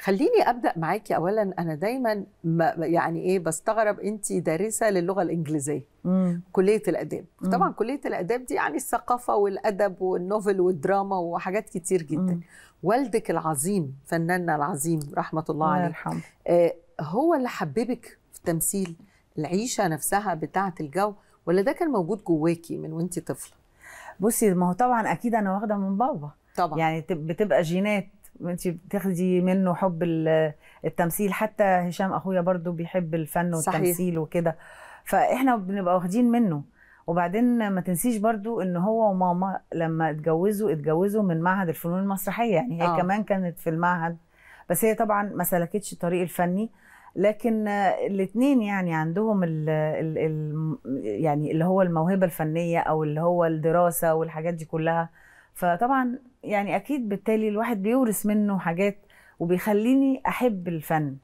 خليني ابدا معاكي اولا انا دايما يعني ايه بستغرب انت دارسه للغه الانجليزيه مم. كليه الاداب مم. طبعا كليه الاداب دي يعني الثقافه والادب والنوفل والدراما وحاجات كتير جدا مم. والدك العظيم فناننا العظيم رحمه الله عليه يرحمه آه هو اللي حببك في التمثيل العيشه نفسها بتاعه الجو ولا ده كان موجود جواكي من وانت طفله بصي ما هو طبعا اكيد انا واخده من بابا طبعا يعني بتبقى جينات انت بتاخدي منه حب التمثيل حتى هشام اخويا برضو بيحب الفن والتمثيل صحيح. وكده فاحنا بنبقى واخدين منه وبعدين ما تنسيش برضو ان هو وماما لما اتجوزوا اتجوزوا من معهد الفنون المسرحيه يعني هي آه. كمان كانت في المعهد بس هي طبعا ما سلكتش الطريق الفني لكن الاثنين يعني عندهم الـ الـ الـ يعني اللي هو الموهبه الفنيه او اللي هو الدراسه والحاجات دي كلها فطبعا يعني اكيد بالتالي الواحد بيورث منه حاجات وبيخليني احب الفن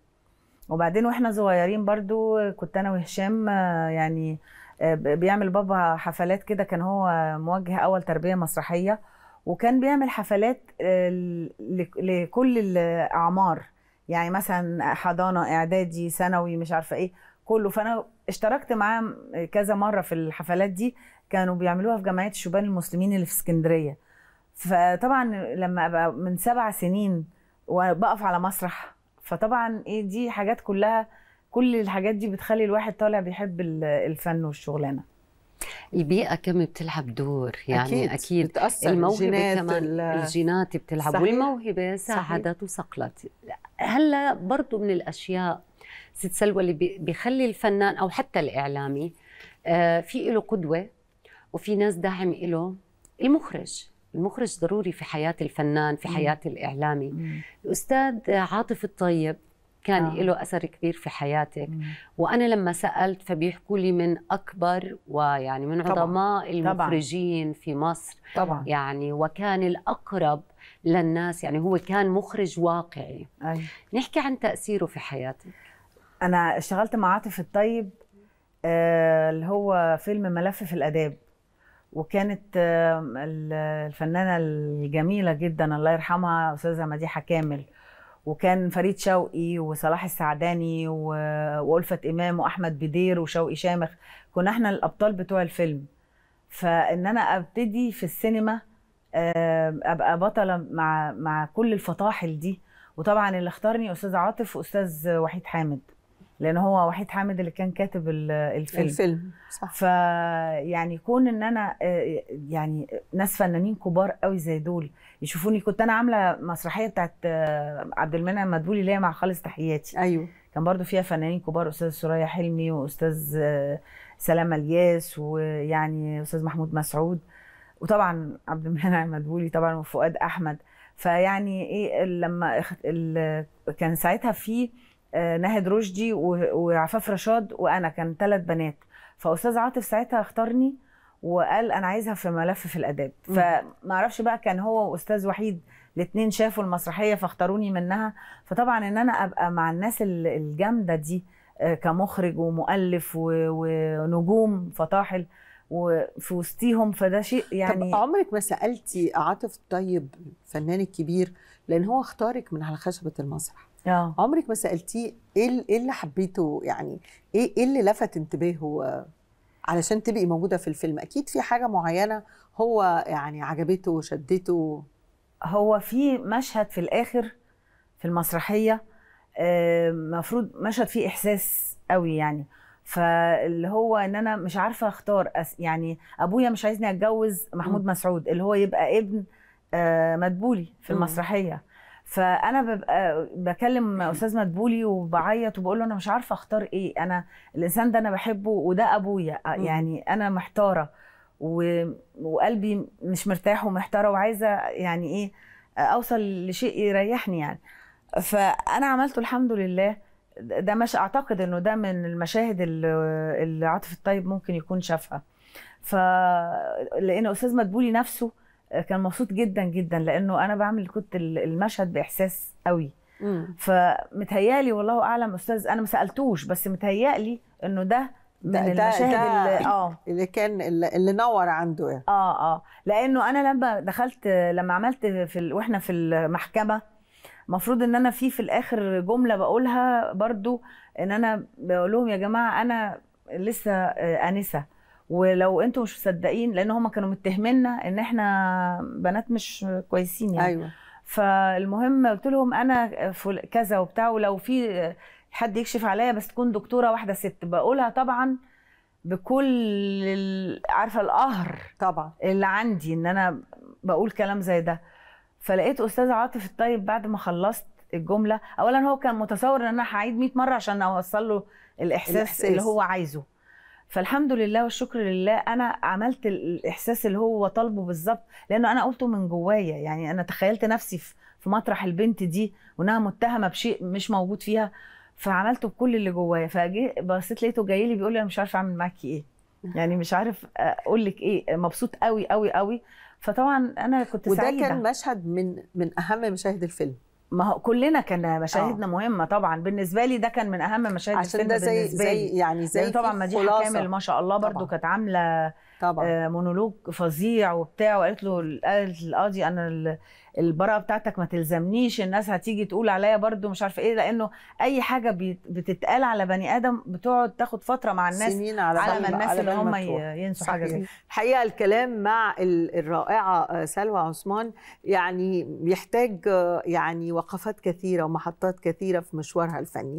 وبعدين واحنا صغيرين برضو كنت انا وهشام يعني آه، بيعمل بابا حفلات كده كان هو موجه اول تربيه مسرحيه وكان بيعمل حفلات آه، لكل الاعمار يعني مثلا حضانه اعدادي ثانوي مش عارفه ايه كله فانا اشتركت معاه كذا مره في الحفلات دي كانوا بيعملوها في جمعيه الشبان المسلمين اللي في اسكندريه فطبعا لما ابقى من سبع سنين وبقف على مسرح فطبعا ايه دي حاجات كلها كل الحاجات دي بتخلي الواحد طالع بيحب الفن والشغلانه البيئة كم بتلعب دور يعني أكيد, أكيد بتأثر الموهبة كمان الجينات بتلعب صحيح. والموهبة ساعدت وصقلت هلا برضو من الأشياء ست سلوى اللي بيخلي الفنان أو حتى الإعلامي آه، في له قدوة وفي ناس داعم له المخرج المخرج ضروري في حياه الفنان في حياه الاعلامي الاستاذ عاطف الطيب كان آه. له اثر كبير في حياتك مم. وانا لما سالت فبيحكوا لي من اكبر ويعني من عظماء طبعًا. المخرجين طبعًا. في مصر طبعا يعني وكان الاقرب للناس يعني هو كان مخرج واقعي أي. نحكي عن تاثيره في حياتك انا اشتغلت مع عاطف الطيب آه، اللي هو فيلم ملف في الاداب وكانت الفنانه الجميله جدا الله يرحمها استاذه مديحه كامل وكان فريد شوقي وصلاح السعداني و... والفت امام واحمد بدير وشوقي شامخ كنا احنا الابطال بتوع الفيلم فان انا ابتدي في السينما ابقى بطله مع مع كل الفطاحل دي وطبعا اللي اختارني استاذ عاطف واستاذ وحيد حامد لان هو وحيد حامد اللي كان كاتب الفيلم الفيلم صح فيعني كون ان انا آه، يعني ناس فنانين كبار قوي زي دول يشوفوني كنت انا عامله مسرحيه بتاعت آه، عبد المنعم مدبولي اللي هي مع خالص تحياتي ايوه كان برضو فيها فنانين كبار استاذ سرايا حلمي واستاذ آه، سلامه الياس ويعني استاذ محمود مسعود وطبعا عبد المنعم مدبولي طبعا وفؤاد احمد فيعني ايه لما كان ساعتها في آه، ناهد رشدي وعفاف رشاد وانا كان ثلاث بنات فاستاذ عاطف ساعتها اختارني وقال انا عايزها في ملف في الاداب فما اعرفش بقى كان هو واستاذ وحيد الاثنين شافوا المسرحيه فاختاروني منها فطبعا ان انا ابقى مع الناس الجامده دي آه، كمخرج ومؤلف ونجوم فطاحل وفي وسطيهم فده شيء يعني طب عمرك ما سالتي عاطف طيب الفنان الكبير لان هو اختارك من على خشبه المسرح آه. عمرك ما سالتيه إيه, ايه اللي حبيته يعني ايه ايه اللي لفت انتباهه علشان تبقي موجوده في الفيلم اكيد في حاجه معينه هو يعني عجبته وشدته هو في مشهد في الاخر في المسرحيه المفروض آه، مشهد فيه احساس قوي يعني فاللي هو ان انا مش عارفه اختار يعني ابويا مش عايزني اتجوز محمود مسعود اللي هو يبقى ابن آه، مدبولي في المسرحيه فانا ببقى بكلم استاذ مدبولي وبعيط وبقول له انا مش عارفه اختار ايه انا الانسان ده انا بحبه وده ابويا يعني انا محتاره و... وقلبي مش مرتاح ومحتاره وعايزه يعني ايه اوصل لشيء يريحني يعني فانا عملته الحمد لله ده مش اعتقد انه ده من المشاهد اللي عاطف الطيب ممكن يكون شافها فلان استاذ مدبولي نفسه كان مبسوط جدا جدا لانه انا بعمل كنت المشهد باحساس قوي فمتهيالي والله اعلم استاذ انا ما سالتوش بس متهيالي انه ده من ده المشاهد ده اللي اه اللي كان اللي نور عنده يعني اه اه لانه انا لما دخلت لما عملت في ال... واحنا في المحكمه المفروض ان انا في في الاخر جمله بقولها برضو ان انا بقول لهم يا جماعه انا لسه آه، انسه ولو انتوا مش مصدقين لان هم كانوا متهمنا ان احنا بنات مش كويسين يعني ايوه فالمهم قلت لهم انا كذا وبتاع ولو في حد يكشف عليا بس تكون دكتوره واحده ست بقولها طبعا بكل عارفه القهر طبعا اللي عندي ان انا بقول كلام زي ده فلقيت استاذ عاطف الطيب بعد ما خلصت الجمله اولا هو كان متصور ان انا هعيد 100 مره عشان اوصل له الاحساس, الإحساس. اللي هو عايزه فالحمد لله والشكر لله انا عملت الاحساس اللي هو طالبه بالظبط لانه انا قلته من جوايا يعني انا تخيلت نفسي في مطرح البنت دي وانها متهمه بشيء مش موجود فيها فعملته بكل اللي جوايا فجيت بصيت لقيته جاي لي بيقول لي انا مش عارف اعمل معاكي ايه يعني مش عارف اقول لك ايه مبسوط قوي قوي قوي فطبعا انا كنت وده سعيده وده كان مشهد من من اهم مشاهد الفيلم ما هو كلنا كان آه. مشاهدنا أوه. مهمه طبعا بالنسبه لي ده كان من اهم مشاهد عشان ده زي بالنسبه زي يعني زي طبعا مديحه كامل ما شاء الله برده كانت عامله طبعا آه، مونولوج فظيع وبتاع وقالت له قالت القاضي انا البراءه بتاعتك ما تلزمنيش الناس هتيجي تقول عليا برضو مش عارفه ايه لانه اي حاجه بتتقال على بني ادم بتقعد تاخد فتره مع الناس سنين على, على ما الناس على اللي هم ينسوا حاجه زي الحقيقه الكلام مع الرائعه آه، سلوى عثمان يعني بيحتاج آه، يعني وقفات كثيره ومحطات كثيره في مشوارها الفني